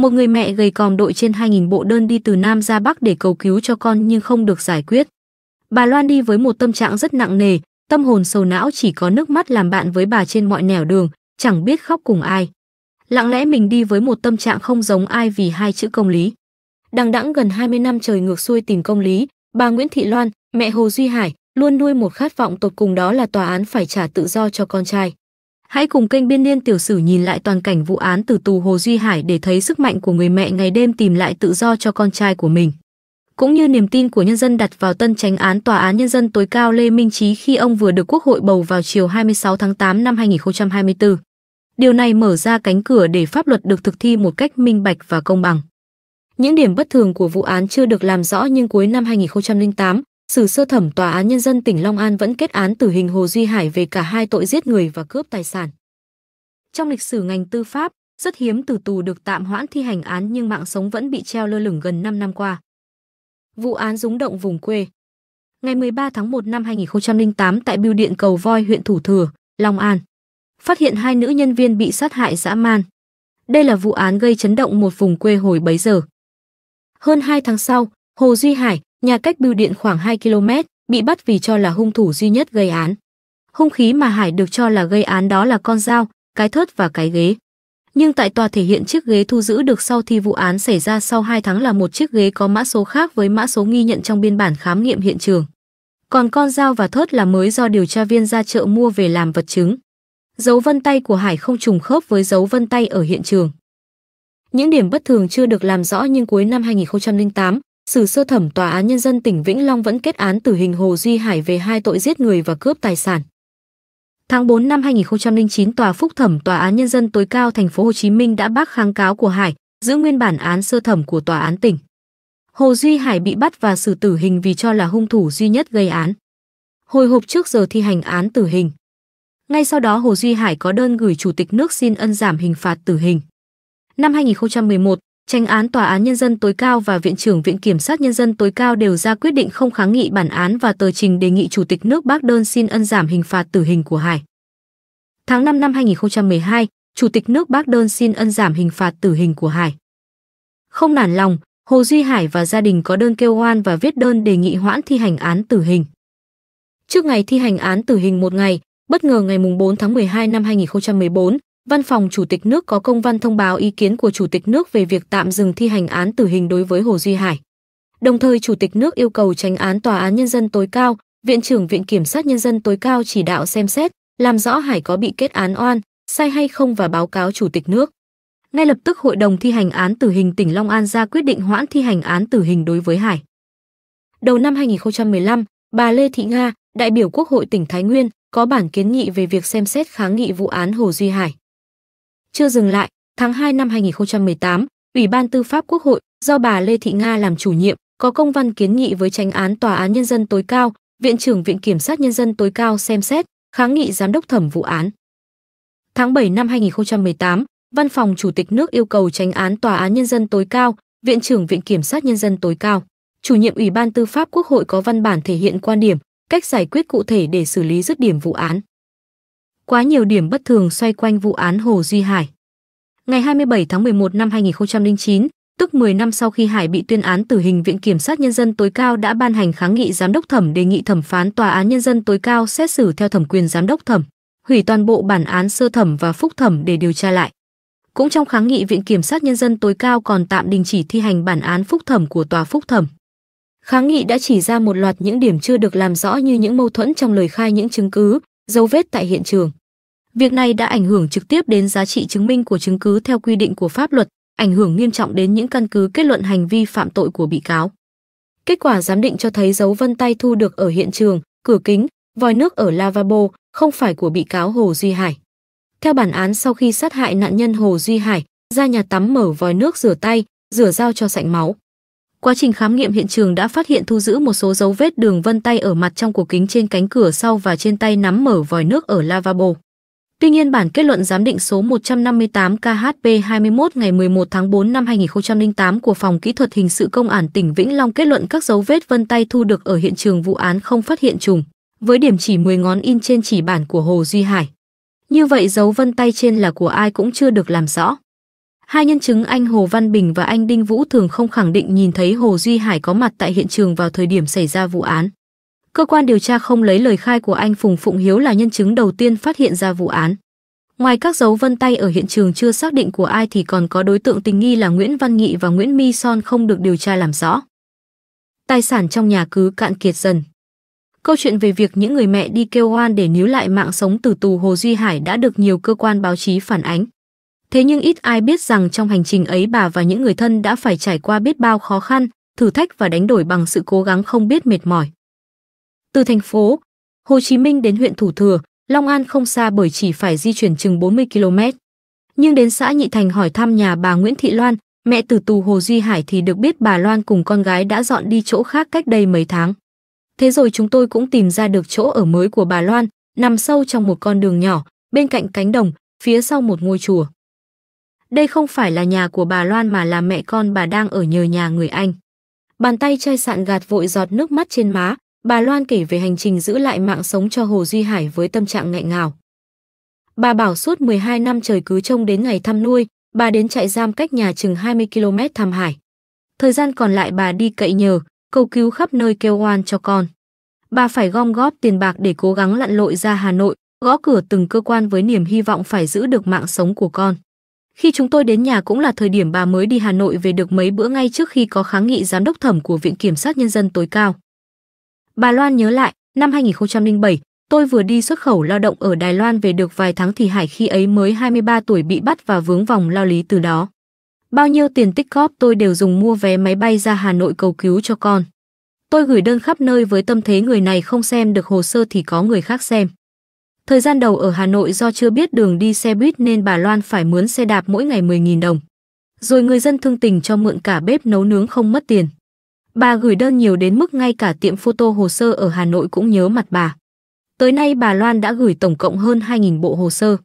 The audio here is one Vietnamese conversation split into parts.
Một người mẹ gầy còm đội trên 2.000 bộ đơn đi từ Nam ra Bắc để cầu cứu cho con nhưng không được giải quyết. Bà Loan đi với một tâm trạng rất nặng nề, tâm hồn sầu não chỉ có nước mắt làm bạn với bà trên mọi nẻo đường, chẳng biết khóc cùng ai. Lặng lẽ mình đi với một tâm trạng không giống ai vì hai chữ công lý. Đằng đẵng gần 20 năm trời ngược xuôi tìm công lý, bà Nguyễn Thị Loan, mẹ Hồ Duy Hải, luôn nuôi một khát vọng tột cùng đó là tòa án phải trả tự do cho con trai. Hãy cùng kênh Biên niên tiểu sử nhìn lại toàn cảnh vụ án từ tù Hồ Duy Hải để thấy sức mạnh của người mẹ ngày đêm tìm lại tự do cho con trai của mình. Cũng như niềm tin của nhân dân đặt vào tân tránh án Tòa án Nhân dân tối cao Lê Minh Trí khi ông vừa được Quốc hội bầu vào chiều 26 tháng 8 năm 2024. Điều này mở ra cánh cửa để pháp luật được thực thi một cách minh bạch và công bằng. Những điểm bất thường của vụ án chưa được làm rõ nhưng cuối năm 2008, Xử sơ thẩm tòa án nhân dân tỉnh Long An vẫn kết án tử hình Hồ Duy Hải về cả hai tội giết người và cướp tài sản. Trong lịch sử ngành tư pháp, rất hiếm tử tù được tạm hoãn thi hành án nhưng mạng sống vẫn bị treo lơ lửng gần 5 năm qua. Vụ án rúng động vùng quê. Ngày 13 tháng 1 năm 2008 tại bưu điện Cầu Voi, huyện Thủ Thừa, Long An, phát hiện hai nữ nhân viên bị sát hại dã man. Đây là vụ án gây chấn động một vùng quê hồi bấy giờ. Hơn 2 tháng sau, Hồ Duy Hải, nhà cách bưu điện khoảng 2 km, bị bắt vì cho là hung thủ duy nhất gây án. Hung khí mà Hải được cho là gây án đó là con dao, cái thớt và cái ghế. Nhưng tại tòa thể hiện chiếc ghế thu giữ được sau thi vụ án xảy ra sau 2 tháng là một chiếc ghế có mã số khác với mã số nghi nhận trong biên bản khám nghiệm hiện trường. Còn con dao và thớt là mới do điều tra viên ra chợ mua về làm vật chứng. Dấu vân tay của Hải không trùng khớp với dấu vân tay ở hiện trường. Những điểm bất thường chưa được làm rõ nhưng cuối năm 2008, xử sơ thẩm tòa án nhân dân tỉnh Vĩnh Long vẫn kết án tử hình Hồ Duy Hải về hai tội giết người và cướp tài sản. Tháng 4 năm 2009, tòa phúc thẩm tòa án nhân dân tối cao thành phố Hồ Chí Minh đã bác kháng cáo của Hải, giữ nguyên bản án sơ thẩm của tòa án tỉnh. Hồ Duy Hải bị bắt và xử tử hình vì cho là hung thủ duy nhất gây án. Hồi hộp trước giờ thi hành án tử hình. Ngay sau đó Hồ Duy Hải có đơn gửi chủ tịch nước xin ân giảm hình phạt tử hình. Năm 2011, Tranh án Tòa án Nhân dân tối cao và Viện trưởng Viện Kiểm sát Nhân dân tối cao đều ra quyết định không kháng nghị bản án và tờ trình đề nghị Chủ tịch nước bác đơn xin ân giảm hình phạt tử hình của Hải. Tháng 5 năm 2012, Chủ tịch nước bác đơn xin ân giảm hình phạt tử hình của Hải. Không nản lòng, Hồ Duy Hải và gia đình có đơn kêu oan và viết đơn đề nghị hoãn thi hành án tử hình. Trước ngày thi hành án tử hình một ngày, bất ngờ ngày 4 tháng 12 năm 2014, Văn phòng Chủ tịch nước có công văn thông báo ý kiến của Chủ tịch nước về việc tạm dừng thi hành án tử hình đối với Hồ Duy Hải. Đồng thời Chủ tịch nước yêu cầu tránh án Tòa án Nhân dân tối cao, Viện trưởng Viện Kiểm sát Nhân dân tối cao chỉ đạo xem xét, làm rõ Hải có bị kết án oan, sai hay không và báo cáo Chủ tịch nước. Ngay lập tức Hội đồng thi hành án tử hình tỉnh Long An ra quyết định hoãn thi hành án tử hình đối với Hải. Đầu năm 2015, bà Lê Thị Nga, đại biểu Quốc hội tỉnh Thái Nguyên, có bản kiến nghị về việc xem xét kháng nghị vụ án Hồ Duy Hải. Chưa dừng lại, tháng 2 năm 2018, Ủy ban Tư pháp Quốc hội do bà Lê Thị Nga làm chủ nhiệm có công văn kiến nghị với tranh án Tòa án Nhân dân tối cao, Viện trưởng Viện Kiểm sát Nhân dân tối cao xem xét, kháng nghị giám đốc thẩm vụ án. Tháng 7 năm 2018, Văn phòng Chủ tịch nước yêu cầu tranh án Tòa án Nhân dân tối cao, Viện trưởng Viện Kiểm sát Nhân dân tối cao, chủ nhiệm Ủy ban Tư pháp Quốc hội có văn bản thể hiện quan điểm, cách giải quyết cụ thể để xử lý rứt điểm vụ án quá nhiều điểm bất thường xoay quanh vụ án Hồ Duy Hải. Ngày 27 tháng 11 năm 2009, tức 10 năm sau khi Hải bị tuyên án tử hình Viện Kiểm sát Nhân dân tối cao đã ban hành kháng nghị giám đốc thẩm đề nghị thẩm phán Tòa án Nhân dân tối cao xét xử theo thẩm quyền giám đốc thẩm, hủy toàn bộ bản án sơ thẩm và phúc thẩm để điều tra lại. Cũng trong kháng nghị Viện Kiểm sát Nhân dân tối cao còn tạm đình chỉ thi hành bản án phúc thẩm của Tòa phúc thẩm. Kháng nghị đã chỉ ra một loạt những điểm chưa được làm rõ như những mâu thuẫn trong lời khai những chứng cứ, dấu vết tại hiện trường. Việc này đã ảnh hưởng trực tiếp đến giá trị chứng minh của chứng cứ theo quy định của pháp luật, ảnh hưởng nghiêm trọng đến những căn cứ kết luận hành vi phạm tội của bị cáo. Kết quả giám định cho thấy dấu vân tay thu được ở hiện trường, cửa kính, vòi nước ở lavabo không phải của bị cáo Hồ Duy Hải. Theo bản án sau khi sát hại nạn nhân Hồ Duy Hải, ra nhà tắm mở vòi nước rửa tay, rửa dao cho sạch máu. Quá trình khám nghiệm hiện trường đã phát hiện thu giữ một số dấu vết đường vân tay ở mặt trong cổ kính trên cánh cửa sau và trên tay nắm mở vòi nước ở lavabo. Tuy nhiên bản kết luận giám định số 158 KHP 21 ngày 11 tháng 4 năm 2008 của Phòng Kỹ thuật Hình sự Công an tỉnh Vĩnh Long kết luận các dấu vết vân tay thu được ở hiện trường vụ án không phát hiện trùng, với điểm chỉ 10 ngón in trên chỉ bản của Hồ Duy Hải. Như vậy dấu vân tay trên là của ai cũng chưa được làm rõ. Hai nhân chứng anh Hồ Văn Bình và anh Đinh Vũ Thường không khẳng định nhìn thấy Hồ Duy Hải có mặt tại hiện trường vào thời điểm xảy ra vụ án cơ quan điều tra không lấy lời khai của anh Phùng Phụng Hiếu là nhân chứng đầu tiên phát hiện ra vụ án. Ngoài các dấu vân tay ở hiện trường chưa xác định của ai thì còn có đối tượng tình nghi là Nguyễn Văn Nghị và Nguyễn My Son không được điều tra làm rõ. Tài sản trong nhà cứ cạn kiệt dần. Câu chuyện về việc những người mẹ đi kêu oan để níu lại mạng sống từ tù Hồ Duy Hải đã được nhiều cơ quan báo chí phản ánh. Thế nhưng ít ai biết rằng trong hành trình ấy bà và những người thân đã phải trải qua biết bao khó khăn, thử thách và đánh đổi bằng sự cố gắng không biết mệt mỏi. Từ thành phố Hồ Chí Minh đến huyện Thủ Thừa, Long An không xa bởi chỉ phải di chuyển chừng 40 km. Nhưng đến xã Nhị Thành hỏi thăm nhà bà Nguyễn Thị Loan, mẹ tử tù Hồ Duy Hải thì được biết bà Loan cùng con gái đã dọn đi chỗ khác cách đây mấy tháng. Thế rồi chúng tôi cũng tìm ra được chỗ ở mới của bà Loan, nằm sâu trong một con đường nhỏ, bên cạnh cánh đồng, phía sau một ngôi chùa. Đây không phải là nhà của bà Loan mà là mẹ con bà đang ở nhờ nhà người Anh. Bàn tay chai sạn gạt vội giọt nước mắt trên má, Bà Loan kể về hành trình giữ lại mạng sống cho Hồ Duy Hải với tâm trạng nghẹn ngào. Bà bảo suốt 12 năm trời cứ trông đến ngày thăm nuôi, bà đến trại giam cách nhà chừng 20 km thăm hải. Thời gian còn lại bà đi cậy nhờ, cầu cứu khắp nơi kêu oan cho con. Bà phải gom góp tiền bạc để cố gắng lặn lội ra Hà Nội, gõ cửa từng cơ quan với niềm hy vọng phải giữ được mạng sống của con. Khi chúng tôi đến nhà cũng là thời điểm bà mới đi Hà Nội về được mấy bữa ngay trước khi có kháng nghị giám đốc thẩm của Viện Kiểm sát Nhân dân tối cao. Bà Loan nhớ lại, năm 2007, tôi vừa đi xuất khẩu lao động ở Đài Loan về được vài tháng thì Hải khi ấy mới 23 tuổi bị bắt và vướng vòng lao lý từ đó. Bao nhiêu tiền tích góp tôi đều dùng mua vé máy bay ra Hà Nội cầu cứu cho con. Tôi gửi đơn khắp nơi với tâm thế người này không xem được hồ sơ thì có người khác xem. Thời gian đầu ở Hà Nội do chưa biết đường đi xe buýt nên bà Loan phải mướn xe đạp mỗi ngày 10.000 đồng. Rồi người dân thương tình cho mượn cả bếp nấu nướng không mất tiền. Bà gửi đơn nhiều đến mức ngay cả tiệm photo hồ sơ ở Hà Nội cũng nhớ mặt bà. Tới nay bà Loan đã gửi tổng cộng hơn 2.000 bộ hồ sơ.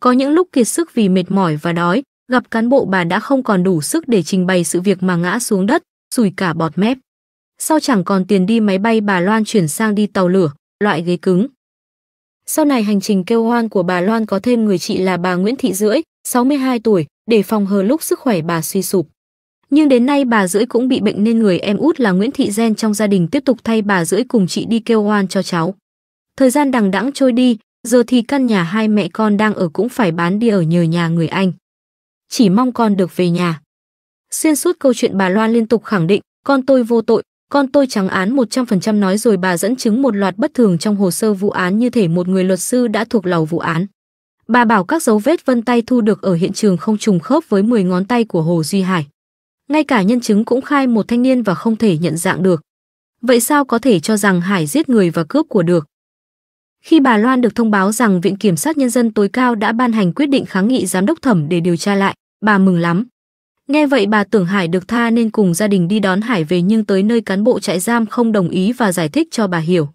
Có những lúc kiệt sức vì mệt mỏi và đói, gặp cán bộ bà đã không còn đủ sức để trình bày sự việc mà ngã xuống đất, sùi cả bọt mép. Sau chẳng còn tiền đi máy bay bà Loan chuyển sang đi tàu lửa, loại ghế cứng. Sau này hành trình kêu hoan của bà Loan có thêm người chị là bà Nguyễn Thị Rưỡi, 62 tuổi, để phòng hờ lúc sức khỏe bà suy sụp. Nhưng đến nay bà rưỡi cũng bị bệnh nên người em út là Nguyễn Thị Gen trong gia đình tiếp tục thay bà rưỡi cùng chị đi kêu oan cho cháu. Thời gian đằng đẵng trôi đi, giờ thì căn nhà hai mẹ con đang ở cũng phải bán đi ở nhờ nhà người Anh. Chỉ mong con được về nhà. Xuyên suốt câu chuyện bà Loan liên tục khẳng định, con tôi vô tội, con tôi trắng án 100% nói rồi bà dẫn chứng một loạt bất thường trong hồ sơ vụ án như thể một người luật sư đã thuộc lầu vụ án. Bà bảo các dấu vết vân tay thu được ở hiện trường không trùng khớp với 10 ngón tay của Hồ Duy Hải ngay cả nhân chứng cũng khai một thanh niên và không thể nhận dạng được. Vậy sao có thể cho rằng Hải giết người và cướp của được? Khi bà Loan được thông báo rằng Viện Kiểm sát Nhân dân tối cao đã ban hành quyết định kháng nghị giám đốc thẩm để điều tra lại, bà mừng lắm. Nghe vậy bà tưởng Hải được tha nên cùng gia đình đi đón Hải về nhưng tới nơi cán bộ trại giam không đồng ý và giải thích cho bà hiểu.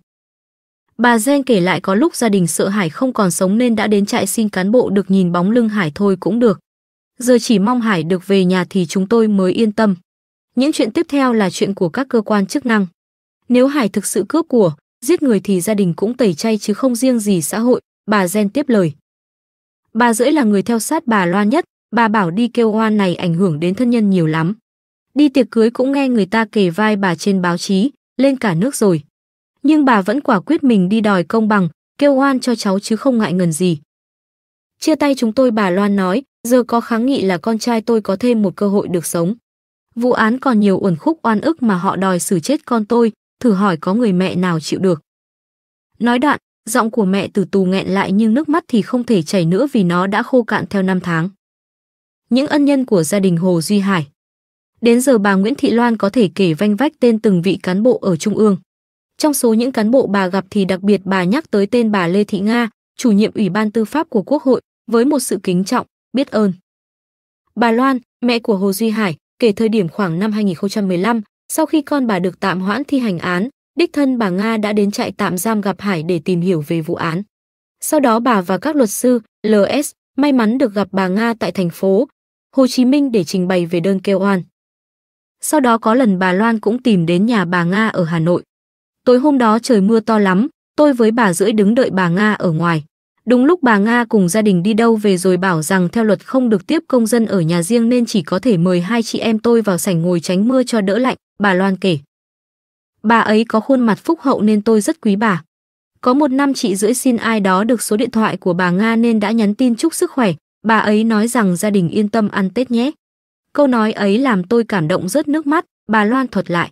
Bà Gen kể lại có lúc gia đình sợ Hải không còn sống nên đã đến trại xin cán bộ được nhìn bóng lưng Hải thôi cũng được giờ chỉ mong Hải được về nhà thì chúng tôi mới yên tâm. Những chuyện tiếp theo là chuyện của các cơ quan chức năng. Nếu Hải thực sự cướp của, giết người thì gia đình cũng tẩy chay chứ không riêng gì xã hội, bà Gen tiếp lời. Bà rưỡi là người theo sát bà Loan nhất, bà bảo đi kêu oan này ảnh hưởng đến thân nhân nhiều lắm. Đi tiệc cưới cũng nghe người ta kể vai bà trên báo chí, lên cả nước rồi. Nhưng bà vẫn quả quyết mình đi đòi công bằng, kêu oan cho cháu chứ không ngại ngần gì. Chia tay chúng tôi bà Loan nói, giờ có kháng nghị là con trai tôi có thêm một cơ hội được sống. Vụ án còn nhiều uẩn khúc oan ức mà họ đòi xử chết con tôi, thử hỏi có người mẹ nào chịu được. Nói đoạn, giọng của mẹ từ tù nghẹn lại nhưng nước mắt thì không thể chảy nữa vì nó đã khô cạn theo năm tháng. Những ân nhân của gia đình Hồ Duy Hải Đến giờ bà Nguyễn Thị Loan có thể kể vanh vách tên từng vị cán bộ ở Trung ương. Trong số những cán bộ bà gặp thì đặc biệt bà nhắc tới tên bà Lê Thị Nga, chủ nhiệm Ủy ban Tư pháp của Quốc hội, với một sự kính trọng, biết ơn. Bà Loan, mẹ của Hồ Duy Hải, kể thời điểm khoảng năm 2015, sau khi con bà được tạm hoãn thi hành án, đích thân bà Nga đã đến trại tạm giam gặp Hải để tìm hiểu về vụ án. Sau đó bà và các luật sư LS may mắn được gặp bà Nga tại thành phố Hồ Chí Minh để trình bày về đơn kêu oan. Sau đó có lần bà Loan cũng tìm đến nhà bà Nga ở Hà Nội. Tối hôm đó trời mưa to lắm, tôi với bà rưỡi đứng đợi bà Nga ở ngoài. Đúng lúc bà Nga cùng gia đình đi đâu về rồi bảo rằng theo luật không được tiếp công dân ở nhà riêng nên chỉ có thể mời hai chị em tôi vào sảnh ngồi tránh mưa cho đỡ lạnh, bà Loan kể. Bà ấy có khuôn mặt phúc hậu nên tôi rất quý bà. Có một năm chị rưỡi xin ai đó được số điện thoại của bà Nga nên đã nhắn tin chúc sức khỏe, bà ấy nói rằng gia đình yên tâm ăn Tết nhé. Câu nói ấy làm tôi cảm động rớt nước mắt, bà Loan thuật lại.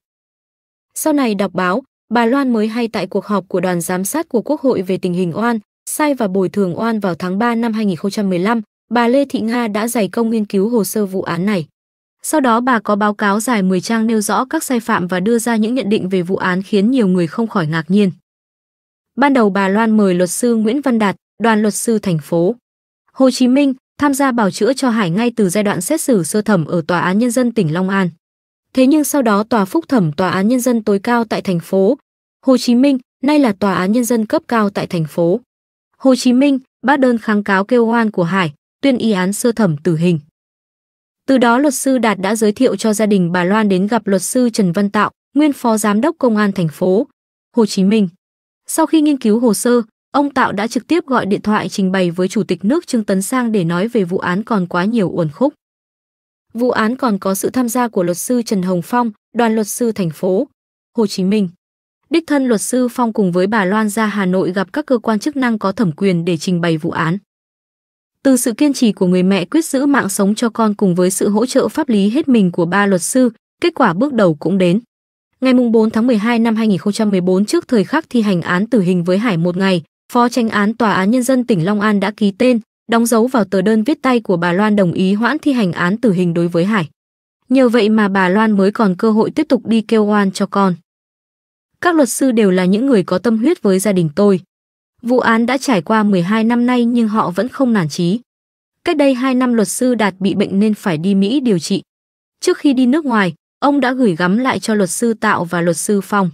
Sau này đọc báo, bà Loan mới hay tại cuộc họp của đoàn giám sát của Quốc hội về tình hình oan, sai và bồi thường oan vào tháng 3 năm 2015, bà Lê Thị Nga đã dày công nghiên cứu hồ sơ vụ án này. Sau đó bà có báo cáo dài 10 trang nêu rõ các sai phạm và đưa ra những nhận định về vụ án khiến nhiều người không khỏi ngạc nhiên. Ban đầu bà Loan mời luật sư Nguyễn Văn Đạt, đoàn luật sư thành phố Hồ Chí Minh tham gia bảo chữa cho Hải ngay từ giai đoạn xét xử sơ thẩm ở Tòa án Nhân dân tỉnh Long An. Thế nhưng sau đó Tòa Phúc thẩm Tòa án Nhân dân tối cao tại thành phố Hồ Chí Minh, nay là Tòa án Nhân dân cấp cao tại thành phố Hồ Chí Minh, bác đơn kháng cáo kêu oan của Hải, tuyên y án sơ thẩm tử hình. Từ đó luật sư Đạt đã giới thiệu cho gia đình bà Loan đến gặp luật sư Trần Văn Tạo, nguyên phó giám đốc công an thành phố Hồ Chí Minh. Sau khi nghiên cứu hồ sơ, ông Tạo đã trực tiếp gọi điện thoại trình bày với chủ tịch nước Trương Tấn Sang để nói về vụ án còn quá nhiều uẩn khúc. Vụ án còn có sự tham gia của luật sư Trần Hồng Phong, đoàn luật sư thành phố Hồ Chí Minh đích thân luật sư Phong cùng với bà Loan ra Hà Nội gặp các cơ quan chức năng có thẩm quyền để trình bày vụ án. Từ sự kiên trì của người mẹ quyết giữ mạng sống cho con cùng với sự hỗ trợ pháp lý hết mình của ba luật sư, kết quả bước đầu cũng đến. Ngày 4 tháng 12 năm 2014 trước thời khắc thi hành án tử hình với Hải một ngày, Phó tranh án Tòa án Nhân dân tỉnh Long An đã ký tên, đóng dấu vào tờ đơn viết tay của bà Loan đồng ý hoãn thi hành án tử hình đối với Hải. Nhờ vậy mà bà Loan mới còn cơ hội tiếp tục đi kêu oan cho con. Các luật sư đều là những người có tâm huyết với gia đình tôi. Vụ án đã trải qua 12 năm nay nhưng họ vẫn không nản chí. Cách đây 2 năm luật sư Đạt bị bệnh nên phải đi Mỹ điều trị. Trước khi đi nước ngoài, ông đã gửi gắm lại cho luật sư Tạo và luật sư Phong.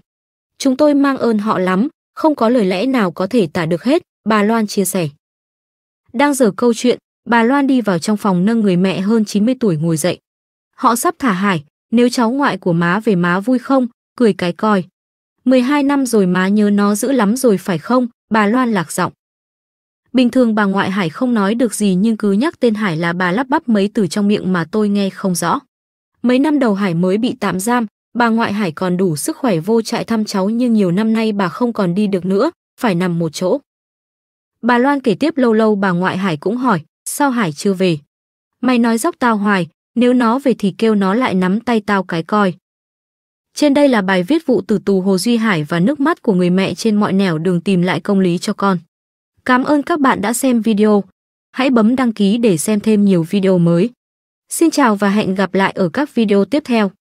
Chúng tôi mang ơn họ lắm, không có lời lẽ nào có thể tả được hết, bà Loan chia sẻ. Đang dở câu chuyện, bà Loan đi vào trong phòng nâng người mẹ hơn 90 tuổi ngồi dậy. Họ sắp thả hải, nếu cháu ngoại của má về má vui không, cười cái coi. 12 năm rồi má nhớ nó dữ lắm rồi phải không? Bà Loan lạc giọng. Bình thường bà ngoại Hải không nói được gì nhưng cứ nhắc tên Hải là bà lắp bắp mấy từ trong miệng mà tôi nghe không rõ. Mấy năm đầu Hải mới bị tạm giam, bà ngoại Hải còn đủ sức khỏe vô trại thăm cháu nhưng nhiều năm nay bà không còn đi được nữa, phải nằm một chỗ. Bà Loan kể tiếp lâu lâu bà ngoại Hải cũng hỏi, sao Hải chưa về? Mày nói dốc tao hoài, nếu nó về thì kêu nó lại nắm tay tao cái coi. Trên đây là bài viết vụ tử tù Hồ Duy Hải và nước mắt của người mẹ trên mọi nẻo đường tìm lại công lý cho con. Cảm ơn các bạn đã xem video. Hãy bấm đăng ký để xem thêm nhiều video mới. Xin chào và hẹn gặp lại ở các video tiếp theo.